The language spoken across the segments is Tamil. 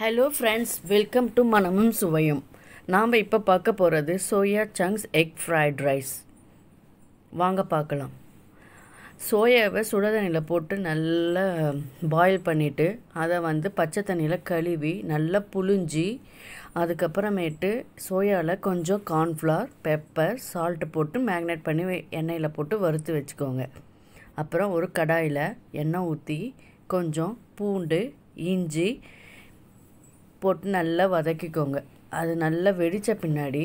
ஹலோ ஃப்ரெண்ட்ஸ் வெல்கம் டு மனமும் சுவையும் நாம் இப்போ பார்க்க போகிறது soya chunks egg fried rice வாங்க பார்க்கலாம் சோயாவை சுட தண்ணியில் போட்டு நல்லா பாயில் பண்ணிவிட்டு அதை வந்து பச்சை தண்ணியில் கழுவி நல்லா புழிஞ்சி அதுக்கப்புறமேட்டு சோயாவில் கொஞ்சம் கார்ன்ஃப்ளவர் பெப்பர் சால்ட்டு போட்டு மேக்னேட் பண்ணி எண்ணெயில் போட்டு வறுத்து வச்சுக்கோங்க அப்புறம் ஒரு கடாயில் எண்ணெய் ஊற்றி கொஞ்சம் பூண்டு இஞ்சி போட்டு நல்லா வதக்கிக்கோங்க அது நல்லா வெடித்த பின்னாடி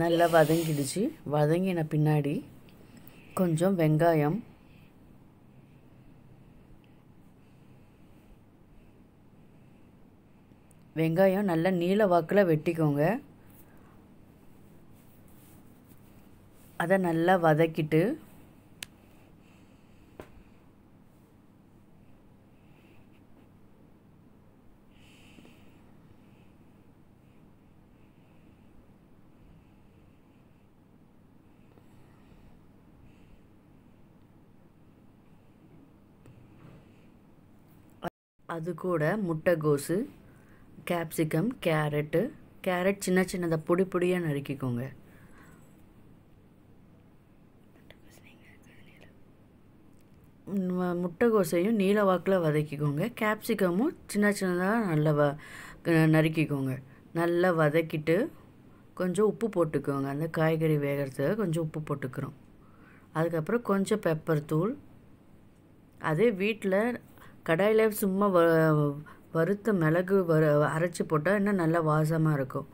நல்லா வதங்கிடுச்சு வதங்கின பின்னாடி கொஞ்சம் வெங்காயம் வெங்காயம் நல்லா நீல வாக்கில் வெட்டிக்கோங்க அதை நல்லா வதக்கிட்டு அது கூட முட்டைகோசு கேப்சிகம் கேரட்டு கேரட் சின்ன சின்னதாக பொடி பொடியாக நறுக்கிக்கோங்க முட்டைகோசையும் நீல வாக்கில் வதக்கிக்கோங்க கேப்சிகமும் சின்ன சின்னதாக நல்லா வ நறுக்கிக்கோங்க நல்லா வதக்கிட்டு கொஞ்சம் உப்பு போட்டுக்கோங்க அந்த காய்கறி வேகிறதுக்கு கொஞ்சம் உப்பு போட்டுக்கிறோம் அதுக்கப்புறம் கொஞ்சம் பெப்பர் தூள் அதே வீட்டில் கடாயில் சும்மா வ வறுத்த மிளகு வர அரைச்சி போட்டால் இன்னும் நல்லா வாசமாக இருக்கும்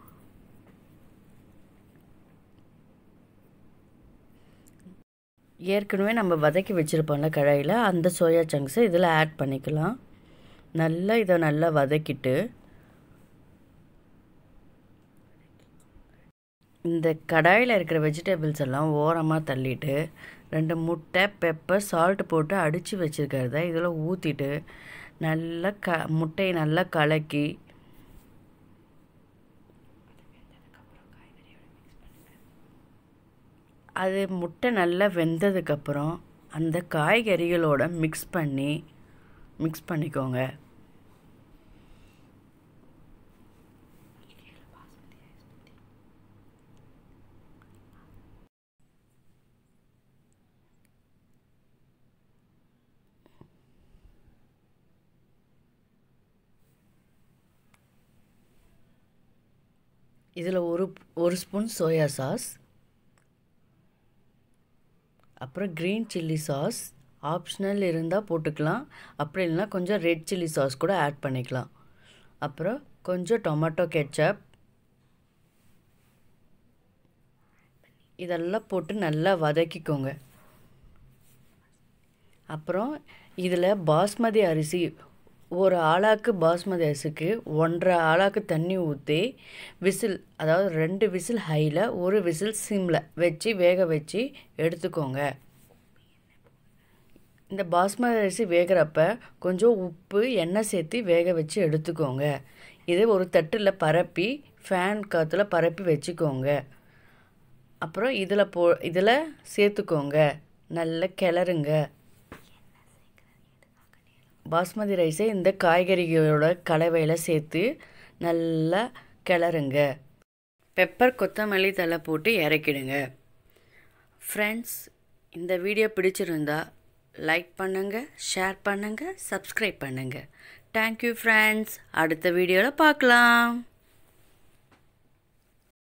ஏற்கனவே நம்ம வதக்கி வச்சுருப்போம்ல கடாயில் அந்த சோயா சங்க்ஸை இதில் ஆட் பண்ணிக்கலாம் நல்லா இதை நல்லா வதக்கிட்டு இந்த கடாயில் இருக்கிற வெஜிடபிள்ஸ் எல்லாம் ஓரமாக தள்ளிட்டு ரெண்டு முட்டை பெப்பர் சால்ட் போட்டு அடித்து வச்சுருக்கிறத இதில் ஊற்றிட்டு நல்லா க முட்டையை நல்லா கலக்கி அது முட்டை நல்லா வெந்ததுக்கப்புறம் அந்த காய்கறிகளோட மிக்ஸ் பண்ணி மிக்ஸ் பண்ணிக்கோங்க இதில் ஒரு ஒரு ஸ்பூன் சோயா சாஸ் அப்புறம் க்ரீன் சில்லி சாஸ் ஆப்ஷனல் இருந்தால் போட்டுக்கலாம் அப்புறம் இல்லைனா கொஞ்சம் ரெட் சில்லி சாஸ் கூட ஆட் பண்ணிக்கலாம் அப்புறம் கொஞ்சம் டொமேட்டோ கெச்சப் இதெல்லாம் போட்டு நல்லா வதக்கிக்கோங்க அப்புறம் இதில் பாஸ்மதி அரிசி ஒரு ஆளாக்கு பாஸ்மதி அரிசிக்கு ஒன்றரை ஆளாக்கு தண்ணி ஊற்றி விசில் அதாவது ரெண்டு விசில் ஹையில் ஒரு விசில் சிம்மில் வச்சு வேக வச்சு எடுத்துக்கோங்க இந்த பாஸ்மதி அரிசி வேகிறப்ப கொஞ்சம் உப்பு எண்ணெய் சேர்த்து வேக வச்சு எடுத்துக்கோங்க இதை ஒரு தட்டில் பரப்பி ஃபேன் காற்றுல பரப்பி வச்சுக்கோங்க அப்புறம் இதில் போ இதில் சேர்த்துக்கோங்க நல்லா கிளறுங்க பாஸ்மதி ரைஸை இந்த காய்கறிகளோட கலவையில் சேர்த்து நல்லா கிளறுங்க பெப்பர் கொத்தமல்லி தலை போட்டு இறக்கிடுங்க ஃப்ரெண்ட்ஸ் இந்த வீடியோ பிடிச்சிருந்தா லைக் பண்ணுங்கள் ஷேர் பண்ணுங்கள் சப்ஸ்கிரைப் பண்ணுங்கள் தேங்க்யூ ஃப்ரெண்ட்ஸ் அடுத்த வீடியோவில் பார்க்கலாம்